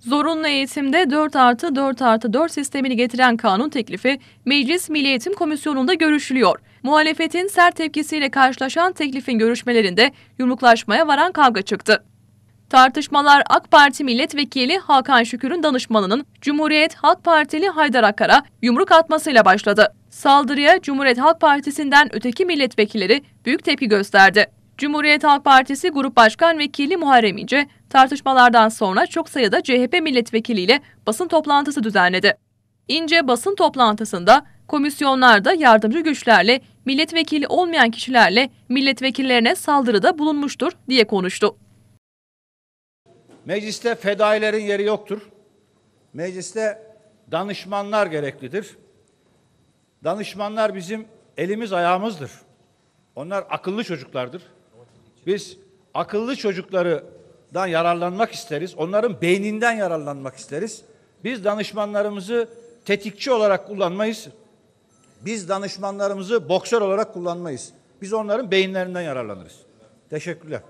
Zorunlu eğitimde 4 artı 4 artı 4 sistemini getiren kanun teklifi Meclis Milli Eğitim Komisyonu'nda görüşülüyor. Muhalefetin sert tepkisiyle karşılaşan teklifin görüşmelerinde yumruklaşmaya varan kavga çıktı. Tartışmalar AK Parti Milletvekili Hakan Şükür'ün danışmanının Cumhuriyet Halk Partili Haydar Akar'a yumruk atmasıyla başladı. Saldırıya Cumhuriyet Halk Partisi'nden öteki milletvekilleri büyük tepki gösterdi. Cumhuriyet Halk Partisi Grup Başkan Vekili Muharrem İnce, tartışmalardan sonra çok sayıda CHP milletvekiliyle basın toplantısı düzenledi. İnce basın toplantısında komisyonlarda yardımcı güçlerle, milletvekili olmayan kişilerle milletvekillerine saldırıda bulunmuştur diye konuştu. Mecliste fedailerin yeri yoktur. Mecliste danışmanlar gereklidir. Danışmanlar bizim elimiz ayağımızdır. Onlar akıllı çocuklardır. Biz akıllı çocuklardan yararlanmak isteriz. Onların beyninden yararlanmak isteriz. Biz danışmanlarımızı tetikçi olarak kullanmayız. Biz danışmanlarımızı boksör olarak kullanmayız. Biz onların beyinlerinden yararlanırız. Teşekkürler.